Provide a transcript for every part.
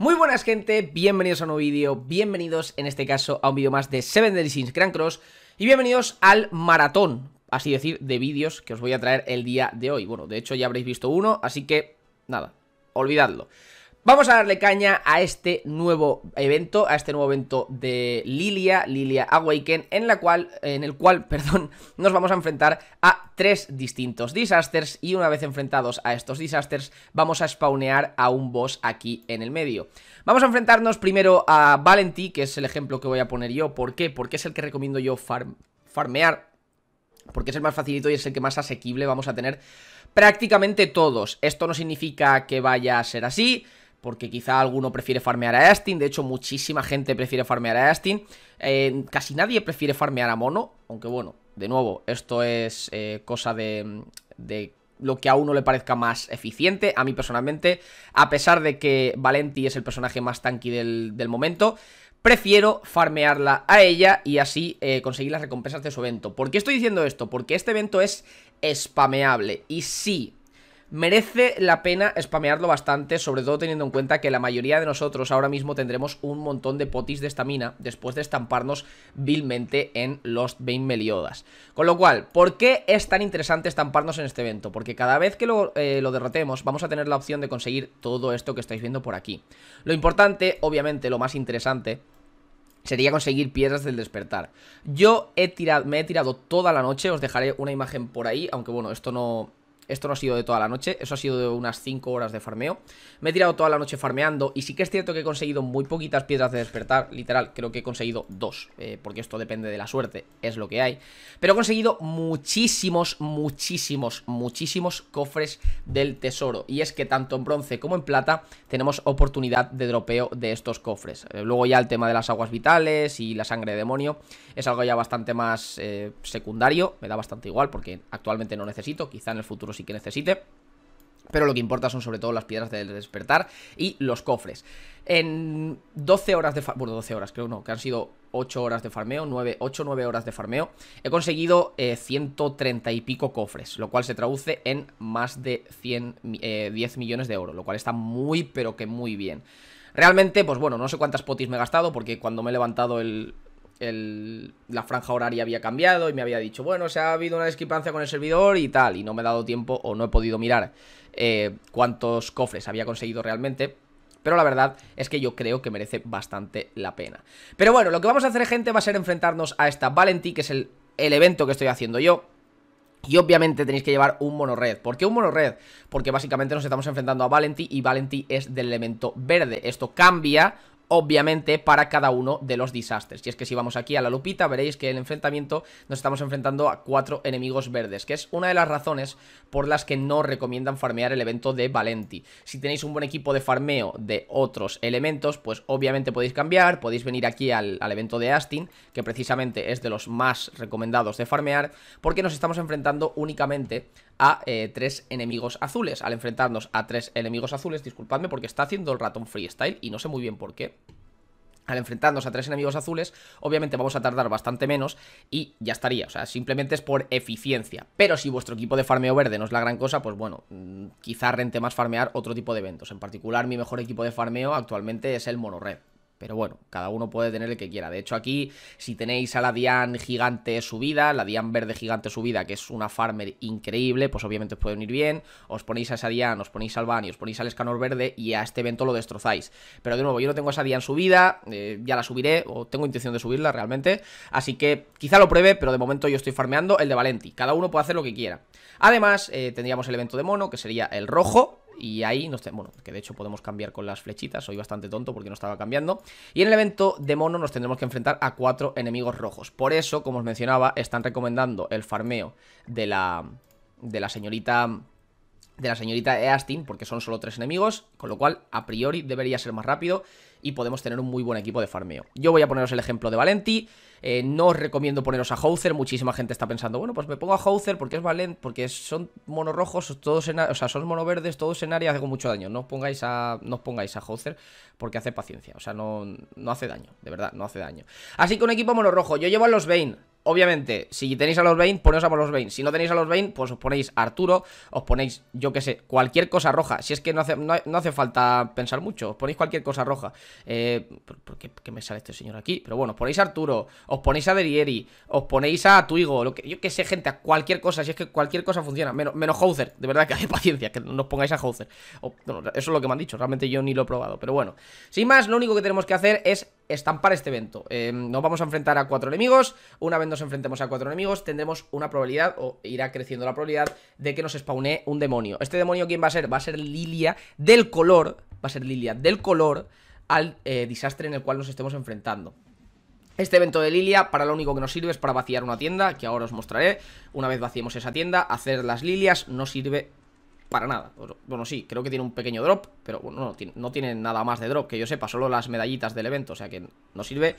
Muy buenas gente, bienvenidos a un nuevo vídeo, bienvenidos en este caso a un vídeo más de Seven Deadly Sins Grand Cross y bienvenidos al maratón, así decir, de vídeos que os voy a traer el día de hoy. Bueno, de hecho ya habréis visto uno, así que nada, olvidadlo. Vamos a darle caña a este nuevo evento, a este nuevo evento de Lilia, Lilia Awaken, en, la cual, en el cual perdón, nos vamos a enfrentar a tres distintos disasters y una vez enfrentados a estos disasters vamos a spawnear a un boss aquí en el medio. Vamos a enfrentarnos primero a Valenti, que es el ejemplo que voy a poner yo. ¿Por qué? Porque es el que recomiendo yo farmear porque es el más facilito y es el que más asequible vamos a tener prácticamente todos. Esto no significa que vaya a ser así, porque quizá alguno prefiere farmear a Astin, de hecho muchísima gente prefiere farmear a Astin, eh, casi nadie prefiere farmear a Mono, aunque bueno, de nuevo, esto es eh, cosa de, de lo que a uno le parezca más eficiente. A mí personalmente, a pesar de que Valenti es el personaje más tanky del, momento, prefiero farmearla a ella y así eh, conseguir las recompensas de su evento. ¿Por qué estoy diciendo esto? Porque este evento es spameable y sí, merece la pena spamearlo bastante, sobre todo teniendo en cuenta que la mayoría de nosotros ahora mismo tendremos un montón de potis de estamina después de estamparnos vilmente en los Bane Meliodas. Con lo cual, ¿por qué es tan interesante estamparnos en este evento? Porque cada vez que eh, lo, derrotemos vamos a tener la opción de conseguir todo esto que estáis viendo por aquí. Lo importante, obviamente, lo más interesante sería conseguir piedras del despertar. Yo he tirado, me he tirado toda la noche, os dejaré una imagen por ahí, aunque bueno, esto no, esto no ha sido de toda la noche, eso ha sido de unas 5 horas de farmeo. Me he tirado toda la noche farmeando y sí que es cierto que he conseguido muy poquitas piedras de despertar, literal, creo que he conseguido dos, eh, porque esto depende de la suerte, es lo que hay. Pero he conseguido muchísimos, muchísimos, muchísimos cofres del tesoro. Y es que tanto en bronce como en plata tenemos oportunidad de dropeo de estos cofres. Eh, luego ya el tema de las aguas vitales y la sangre de demonio es algo ya bastante más eh, secundario, me da bastante igual porque actualmente no necesito, quizá en el futuro sí que necesite. Pero lo que importa son sobre todo las piedras del despertar y los cofres. En 12 horas de... Bueno, 12 horas creo, no, que han sido 8 horas de farmeo, 9, 8 9 horas de farmeo. He conseguido 130 eh, y pico cofres, lo cual se traduce en más de 100, 10 eh, millones de euros. lo cual está muy pero que muy bien. Realmente, pues bueno, no sé cuántas potis me he gastado porque cuando me he levantado el, la franja horaria había cambiado y me había dicho, bueno, se ha habido una discrepancia con el servidor y tal, y no me he dado tiempo o no he podido mirar eh, cuántos cofres había conseguido realmente. Pero la verdad es que yo creo que merece bastante la pena. Pero bueno, lo que vamos a hacer, gente, va a ser enfrentarnos a esta Valentí, que es el, el evento que estoy haciendo yo. Y obviamente tenéis que llevar un monored. ¿Por qué un red Porque básicamente nos estamos enfrentando a Valenti y Valenti es del elemento verde. Esto cambia obviamente para cada uno de los desastres Y es que si vamos aquí a la lupita veréis que el enfrentamiento nos estamos enfrentando a cuatro enemigos verdes, que es una de las razones por las que no recomiendan farmear el evento de Valenti. Si tenéis un buen equipo de farmeo de otros elementos, pues obviamente podéis cambiar, podéis venir aquí al, al evento de Astin, que precisamente es de los más recomendados de farmear, porque nos estamos enfrentando únicamente a eh, tres enemigos azules. Al enfrentarnos a tres enemigos azules, disculpadme porque está haciendo el ratón freestyle y no sé muy bien por qué al enfrentarnos a tres enemigos azules, obviamente vamos a tardar bastante menos y ya estaría, o sea, simplemente es por eficiencia. Pero si vuestro equipo de farmeo verde no es la gran cosa, pues bueno, mm, quizá rente más farmear otro tipo de eventos. En particular, mi mejor equipo de farmeo actualmente es el monorred. Pero bueno, cada uno puede tener el que quiera. De hecho, aquí, si tenéis a la Dian gigante subida, la Dian verde gigante subida, que es una farmer increíble, pues obviamente os puede venir bien. Os ponéis a esa Dian, os ponéis al Bani, os ponéis al Escanor verde y a este evento lo destrozáis. Pero de nuevo, yo no tengo esa Dian subida, eh, ya la subiré, o tengo intención de subirla realmente. Así que quizá lo pruebe, pero de momento yo estoy farmeando el de Valenti. Cada uno puede hacer lo que quiera. Además, eh, tendríamos el evento de mono, que sería el rojo, y ahí nos bueno, que de hecho podemos cambiar con las flechitas, soy bastante tonto porque no estaba cambiando. Y en el evento de mono nos tendremos que enfrentar a cuatro enemigos rojos. Por eso, como os mencionaba, están recomendando el farmeo de la de la señorita de la señorita Eastin, porque son solo tres enemigos, con lo cual a priori debería ser más rápido y podemos tener un muy buen equipo de farmeo. Yo voy a poneros el ejemplo de Valenti, eh, no os recomiendo poneros a Houser Muchísima gente está pensando, bueno, pues me pongo a Houser porque es valent, porque son monorrojos, todos en, o sea, son verdes todos en área, hago mucho daño. No os pongáis a, no pongáis a porque hace paciencia. O sea, no, no hace daño, de verdad, no hace daño. Así que un equipo rojo Yo llevo a los Bane. Obviamente, si tenéis a los Bane, ponéis a los Bane. Si no tenéis a los Bane, pues os ponéis Arturo, os ponéis, yo que sé, cualquier cosa roja. Si es que no hace, no, hace falta pensar mucho, os ponéis cualquier cosa roja. Eh, ¿por, qué, me sale este señor aquí? Pero bueno, os ponéis Arturo, os ponéis a Derieri, os ponéis a Tuigo, lo que, yo que sé, gente, a cualquier cosa, si es que cualquier cosa funciona, menos, menos de verdad que hay paciencia, que no os pongáis a Hauser. eso es lo que me han dicho, realmente yo ni lo he probado, pero bueno. Sin más, lo único que tenemos que hacer es estampar este evento. Em, nos vamos a enfrentar a cuatro enemigos, una vez nos enfrentemos a cuatro enemigos, tendremos una probabilidad, o irá creciendo la probabilidad, de que nos spawnee un demonio. ¿Este demonio quién va a ser? Va a ser Lilia del color, va a ser Lilia del color al eh, desastre en el cual nos estemos enfrentando. Este evento de Lilia para lo único que nos sirve es para vaciar una tienda, que ahora os mostraré. Una vez vaciemos esa tienda, hacer las Lilias no sirve para nada. Bueno, sí, creo que tiene un pequeño drop, pero bueno, no, tiene, no tiene nada más de drop, que yo sepa, solo las medallitas del evento, o sea que no sirve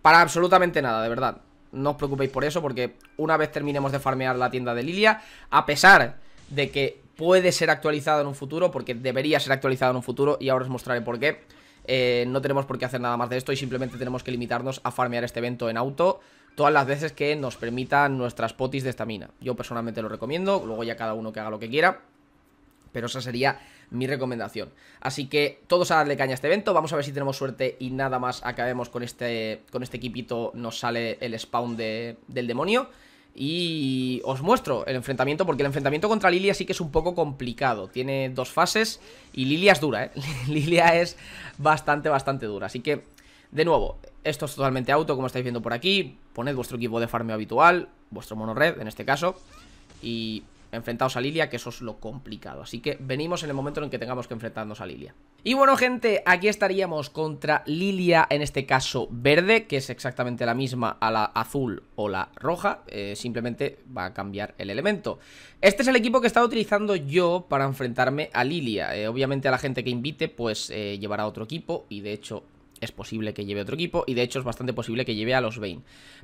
para absolutamente nada, de verdad. No os preocupéis por eso, porque una vez terminemos de farmear la tienda de Lilia, a pesar de que puede ser actualizada en un futuro, porque debería ser actualizada en un futuro, y ahora os mostraré por qué... Eh, no tenemos por qué hacer nada más de esto y simplemente tenemos que limitarnos a farmear este evento en auto todas las veces que nos permitan nuestras potis de estamina. Yo personalmente lo recomiendo, luego ya cada uno que haga lo que quiera. Pero esa sería mi recomendación. Así que todos a darle caña a este evento. Vamos a ver si tenemos suerte y nada más acabemos con este, con este equipito. Nos sale el spawn del demonio. Y os muestro el enfrentamiento, porque el enfrentamiento contra Lilia sí que es un poco complicado. Tiene dos fases y Lilia es dura, ¿eh? Lilia es bastante, bastante dura. Así que, de nuevo, esto es totalmente auto, como estáis viendo por aquí. Poned vuestro equipo de farmeo habitual, vuestro mono red en este caso. Y Enfrentados a Lilia, que eso es lo complicado. Así que venimos en el momento en que tengamos que enfrentarnos a Lilia. Y bueno, gente, aquí estaríamos contra Lilia, en este caso verde, que es exactamente la misma a la azul o la roja. Eh, simplemente va a cambiar el elemento. Este es el equipo que estaba utilizando yo para enfrentarme a Lilia. Eh, obviamente a la gente que invite, pues eh, llevará otro equipo y de hecho es posible que lleve otro equipo y de hecho es bastante posible que lleve a los Bane.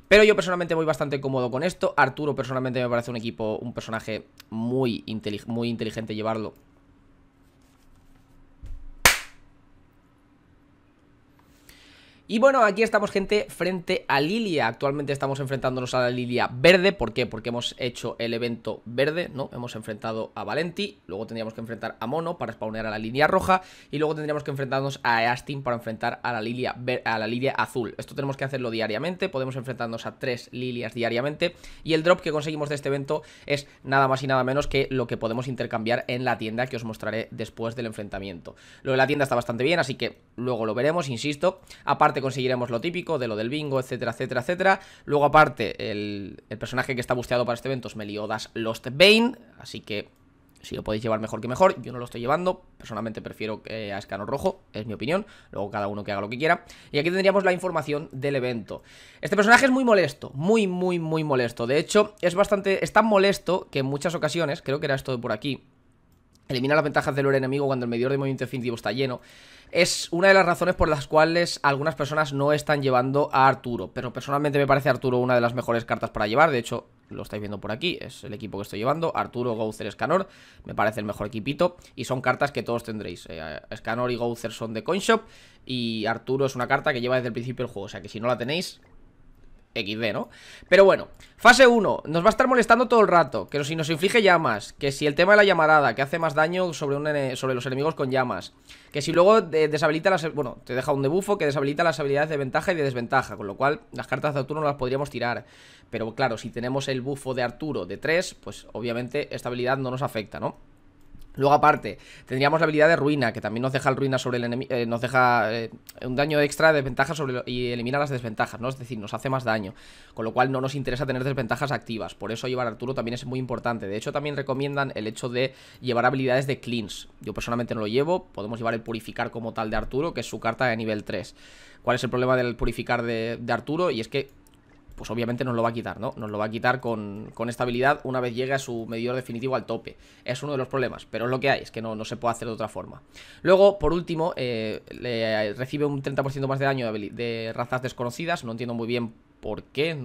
Pero yo personalmente voy bastante cómodo con esto. Arturo personalmente me parece un equipo, un personaje muy, muy inteligente llevarlo Y bueno, aquí estamos gente frente a Lilia, actualmente estamos enfrentándonos a la Lilia verde, ¿por qué? Porque hemos hecho el evento verde, ¿no? Hemos enfrentado a Valenti, luego tendríamos que enfrentar a Mono para spawnear a la línea roja y luego tendríamos que enfrentarnos a Astin para enfrentar a la Lilia, a la Lilia azul. Esto tenemos que hacerlo diariamente, podemos enfrentarnos a tres Lilias diariamente y el drop que conseguimos de este evento es nada más y nada menos que lo que podemos intercambiar en la tienda que os mostraré después del enfrentamiento. Lo de la tienda está bastante bien, así que luego lo veremos, insisto. Aparte conseguiremos lo típico de lo del bingo, etcétera, etcétera, etcétera. Luego aparte, el, personaje que está busteado para este evento es Meliodas Lost Bane, así que si lo podéis llevar mejor que mejor, yo no lo estoy llevando, personalmente prefiero eh, a Escano Rojo, es mi opinión, luego cada uno que haga lo que quiera. Y aquí tendríamos la información del evento. Este personaje es muy molesto, muy, muy, muy molesto. De hecho, es bastante, es tan molesto que en muchas ocasiones, creo que era esto de por aquí, Elimina las ventajas del enemigo cuando el medidor de movimiento definitivo está lleno. Es una de las razones por las cuales algunas personas no están llevando a Arturo. Pero personalmente me parece Arturo una de las mejores cartas para llevar. De hecho, lo estáis viendo por aquí. Es el equipo que estoy llevando. Arturo, Gouzer, Scanor. Me parece el mejor equipito. Y son cartas que todos tendréis. Eh, Scanor y Gauzer son de Coinshop. Y Arturo es una carta que lleva desde el principio del juego. O sea que si no la tenéis, XD, ¿no? Pero bueno, fase 1, nos va a estar molestando todo el rato, que si nos inflige llamas, que si el tema de la llamarada, que hace más daño sobre, los enemigos con llamas, que si luego deshabilita las... bueno, te deja un debufo que deshabilita las habilidades de ventaja y de desventaja, con lo cual las cartas de Arturo no las podríamos tirar, pero claro, si tenemos el bufo de Arturo de 3, pues obviamente esta habilidad no nos afecta, ¿no? Luego, aparte, tendríamos la habilidad de ruina, que también nos deja el ruina sobre eh, nos deja eh, un daño extra, de desventaja sobre y elimina las desventajas, ¿no? Es decir, nos hace más daño. Con lo cual no nos interesa tener desventajas activas. Por eso llevar Arturo también es muy importante. De hecho, también recomiendan el hecho de llevar habilidades de cleans. Yo personalmente no lo llevo. Podemos llevar el purificar como tal de Arturo, que es su carta de nivel 3. ¿Cuál es el problema del purificar de Arturo? Y es que pues obviamente nos lo va a quitar, ¿no? Nos lo va a quitar con, con esta habilidad una vez llegue a su medidor definitivo al tope. Es uno de los problemas, pero es lo que hay, es que no, se puede hacer de otra forma. Luego, por último, eh, recibe un 30% más de daño de razas desconocidas, no entiendo muy bien porque qué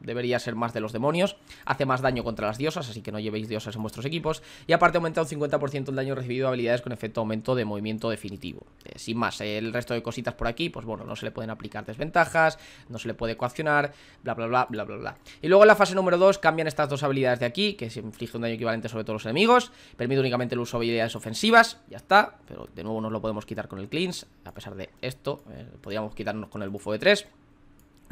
debería ser más de los demonios. Hace más daño contra las diosas, así que no llevéis diosas en vuestros equipos. Y aparte aumenta un 50% el daño recibido a habilidades con efecto aumento de movimiento definitivo. Eh, sin más, eh, el resto de cositas por aquí, pues bueno, no se le pueden aplicar desventajas, no se le puede coaccionar, bla, bla, bla, bla, bla, bla. Y luego en la fase número 2 cambian estas dos habilidades de aquí, que se inflige un daño equivalente sobre todos los enemigos, permite únicamente el uso de habilidades ofensivas, ya está, pero de nuevo nos lo podemos quitar con el cleanse, a pesar de esto, eh, podríamos quitarnos con el bufo de 3.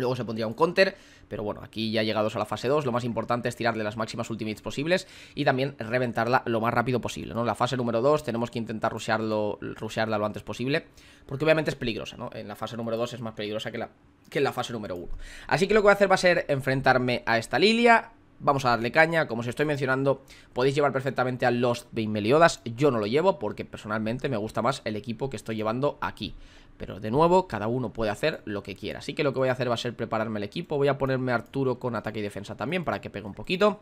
Luego se pondría un counter, pero bueno, aquí ya llegados a la fase 2, lo más importante es tirarle las máximas ultimates posibles y también reventarla lo más rápido posible, ¿no? La fase número 2 tenemos que intentar rushearla lo antes posible, porque obviamente es peligrosa, ¿no? En la fase número 2 es más peligrosa que, la, que en la fase número 1. Así que lo que voy a hacer va a ser enfrentarme a esta Lilia, vamos a darle caña, como os estoy mencionando, podéis llevar perfectamente a los 20 Meliodas, yo no lo llevo porque personalmente me gusta más el equipo que estoy llevando aquí. Pero de nuevo, cada uno puede hacer lo que quiera. Así que lo que voy a hacer va a ser prepararme el equipo. Voy a ponerme Arturo con ataque y defensa también para que pegue un poquito.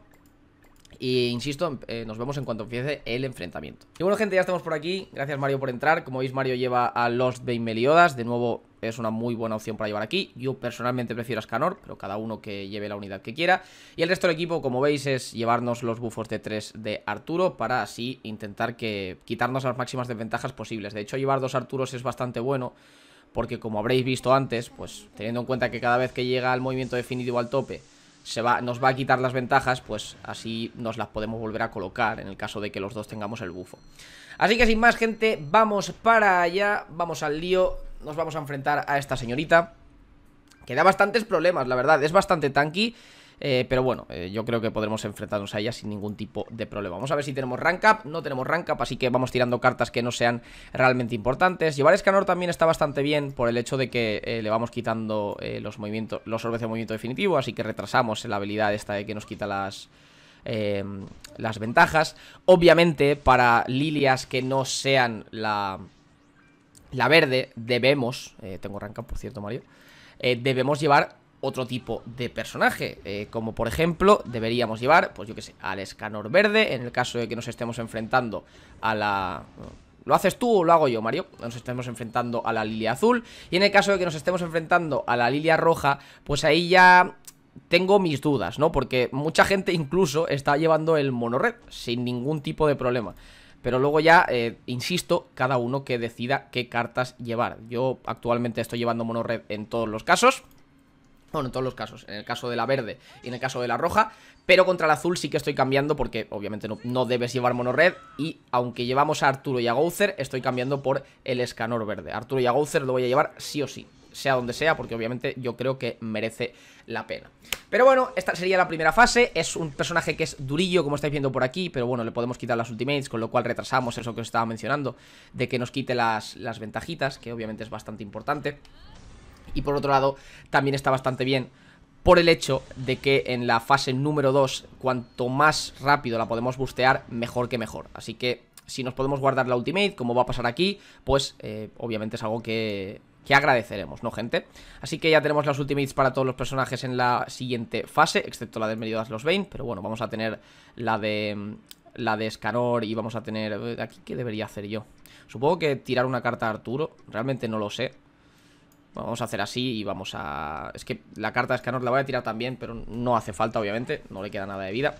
Y insisto, eh, nos vemos en cuanto empiece el enfrentamiento. Y bueno, gente, ya estamos por aquí. Gracias, Mario, por entrar. Como veis, Mario lleva a Lost Bane Meliodas. De nuevo, es una muy buena opción para llevar aquí. Yo personalmente prefiero a Scanor, pero cada uno que lleve la unidad que quiera. Y el resto del equipo, como veis, es llevarnos los buffos de 3 de Arturo para así intentar que quitarnos las máximas desventajas posibles. De hecho, llevar dos Arturos es bastante bueno. Porque como habréis visto antes, pues teniendo en cuenta que cada vez que llega al movimiento definitivo al tope se va, nos va a quitar las ventajas, pues así nos las podemos volver a colocar en el caso de que los dos tengamos el bufo. Así que sin más gente, vamos para allá, vamos al lío, nos vamos a enfrentar a esta señorita, que da bastantes problemas, la verdad, es bastante tanky eh, pero bueno, eh, yo creo que podremos enfrentarnos a ella sin ningún tipo de problema. Vamos a ver si tenemos rank up. No tenemos rank up, así que vamos tirando cartas que no sean realmente importantes. Llevar Escanor también está bastante bien por el hecho de que eh, le vamos quitando los movimientos, los orbes de movimiento definitivo, así que retrasamos la habilidad esta de que nos quita las... Em, las ventajas Obviamente para Lilias que no sean la, la verde Debemos, tengo rank up por cierto Mario debemos llevar otro tipo de personaje, eh, como por ejemplo deberíamos llevar, pues yo que sé, al escanor verde, en el caso de que nos estemos enfrentando a la... ¿Lo haces tú o lo hago yo, Mario? Nos estemos enfrentando a la lilia azul y en el caso de que nos estemos enfrentando a la lilia roja, pues ahí ya tengo mis dudas, ¿no? Porque mucha gente incluso está llevando el monored sin ningún tipo de problema. Pero luego ya, eh, insisto, cada uno que decida qué cartas llevar. Yo actualmente estoy llevando monored en todos los casos. Bueno, en todos los casos, en el caso de la verde y en el caso de la roja, pero contra el azul sí que estoy cambiando porque obviamente no, debes llevar red y aunque llevamos a Arturo y a Gouzer, estoy cambiando por el escanor verde. Arturo y a Gouzer lo voy a llevar sí o sí, sea donde sea, porque obviamente yo creo que merece la pena. Pero bueno, esta sería la primera fase, es un personaje que es durillo, como estáis viendo por aquí, pero bueno, le podemos quitar las ultimates, con lo cual retrasamos eso que os estaba mencionando, de que nos quite las, las ventajitas, que obviamente es bastante importante y por otro lado también está bastante bien por el hecho de que en la fase número 2, cuanto más rápido la podemos bustear, mejor que mejor. Así que si nos podemos guardar la ultimate, como va a pasar aquí, pues eh, obviamente es algo que, agradeceremos, ¿no, gente? Así que ya tenemos las ultimates para todos los personajes en la siguiente fase, excepto la de Meridas los Bane, pero bueno, vamos a tener la de la de y vamos a tener... Eh, ¿Aquí qué debería hacer yo? Supongo que tirar una carta a Arturo, realmente no lo sé vamos a hacer así y vamos a... Es que la carta de nos la voy a tirar también, pero no hace falta, obviamente. No le queda nada de vida.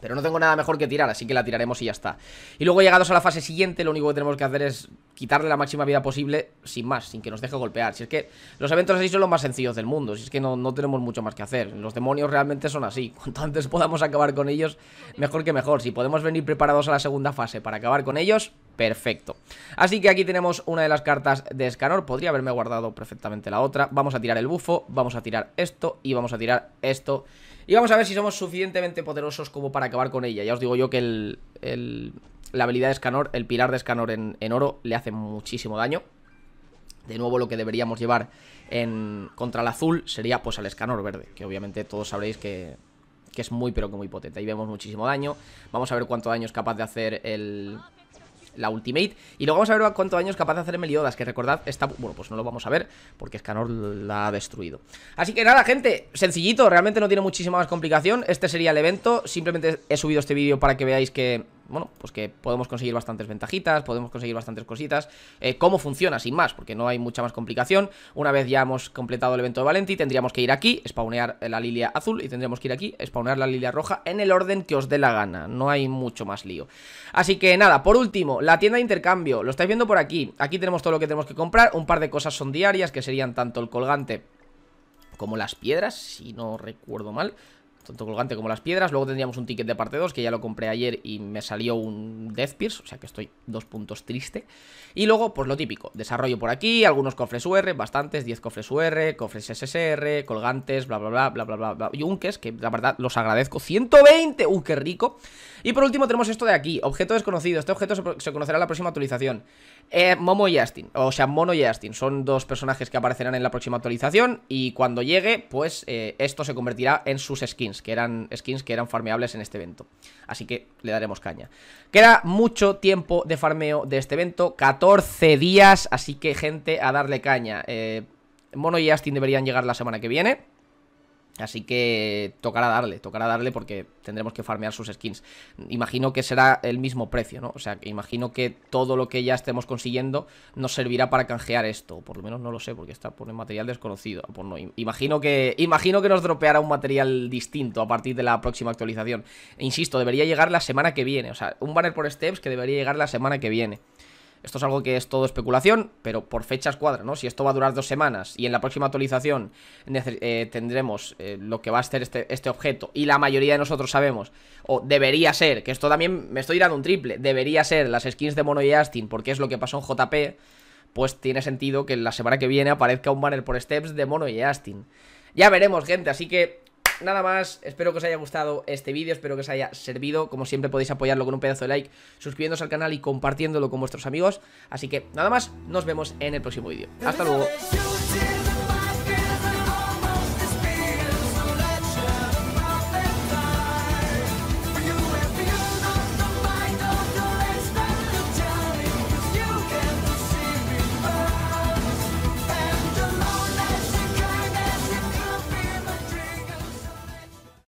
Pero no tengo nada mejor que tirar, así que la tiraremos y ya está. Y luego llegados a la fase siguiente, lo único que tenemos que hacer es quitarle la máxima vida posible sin más, sin que nos deje golpear. Si es que los eventos así son los más sencillos del mundo, si es que no, no tenemos mucho más que hacer. Los demonios realmente son así. Cuanto antes podamos acabar con ellos, mejor que mejor. Si podemos venir preparados a la segunda fase para acabar con ellos, perfecto. Así que aquí tenemos una de las cartas de Escanor. Podría haberme guardado perfectamente la otra. Vamos a tirar el bufo, vamos a tirar esto y vamos a tirar esto. Y vamos a ver si somos suficientemente poderosos como para acabar con ella. Ya os digo yo que el la habilidad de Escanor, el pilar de Escanor en, oro, le hace muchísimo daño. De nuevo, lo que deberíamos llevar en, contra el azul sería pues al Escanor verde, que obviamente todos sabréis que, que es muy pero que muy potente. Ahí vemos muchísimo daño. Vamos a ver cuánto daño es capaz de hacer el, la ultimate. Y luego vamos a ver cuánto daño es capaz de hacer Meliodas, que recordad, está... Bueno, pues no lo vamos a ver, porque Escanor la ha destruido. Así que nada, gente, sencillito, realmente no tiene muchísima más complicación. Este sería el evento, simplemente he subido este vídeo para que veáis que bueno, pues que podemos conseguir bastantes ventajitas, podemos conseguir bastantes cositas, eh, cómo funciona sin más, porque no hay mucha más complicación. Una vez ya hemos completado el evento de Valenti, tendríamos que ir aquí, spawnear la lilia azul y tendríamos que ir aquí, spawnear la lilia roja en el orden que os dé la gana, no hay mucho más lío. Así que nada, por último, la tienda de intercambio, lo estáis viendo por aquí, aquí tenemos todo lo que tenemos que comprar, un par de cosas son diarias que serían tanto el colgante como las piedras, si no recuerdo mal tanto colgante como las piedras. Luego tendríamos un ticket de parte 2, que ya lo compré ayer y me salió un Death Pierce, o sea que estoy dos puntos triste. Y luego, pues lo típico, desarrollo por aquí, algunos cofres UR, bastantes, 10 cofres UR, cofres SSR, colgantes, bla, bla, bla, bla, bla, bla, y unques, que la verdad los agradezco. ¡120! ¡Uh, qué rico! Y por último tenemos esto de aquí, objeto desconocido. Este objeto se, se conocerá en la próxima actualización. Eh, Momo y Justin, o sea, Mono y Justin, son dos personajes que aparecerán en la próxima actualización y cuando llegue, pues eh, esto se convertirá en sus skins, que eran skins que eran farmeables en este evento. Así que le daremos caña. Queda mucho tiempo de farmeo de este evento, 14 días, así que gente, a darle caña. Eh, Mono y Justin deberían llegar la semana que viene. Así que tocará darle, tocará darle porque tendremos que farmear sus skins. Imagino que será el mismo precio, ¿no? O sea, que imagino que todo lo que ya estemos consiguiendo nos servirá para canjear esto. Por lo menos no lo sé porque está por el material desconocido. Ah, pues no, imagino, que, imagino que nos dropeará un material distinto a partir de la próxima actualización. E insisto, debería llegar la semana que viene. O sea, un banner por steps que debería llegar la semana que viene. Esto es algo que es todo especulación, pero por fechas cuadra, ¿no? Si esto va a durar dos semanas y en la próxima actualización eh, tendremos eh, lo que va a ser este, este, objeto y la mayoría de nosotros sabemos, o debería ser, que esto también me estoy tirando un triple, debería ser las skins de Mono y Astin porque es lo que pasó en JP, pues tiene sentido que la semana que viene aparezca un banner por Steps de Mono y Astin. Ya veremos, gente, así que nada más, espero que os haya gustado este vídeo, espero que os haya servido, como siempre podéis apoyarlo con un pedazo de like, suscribiéndose al canal y compartiéndolo con vuestros amigos, así que nada más, nos vemos en el próximo vídeo, hasta luego.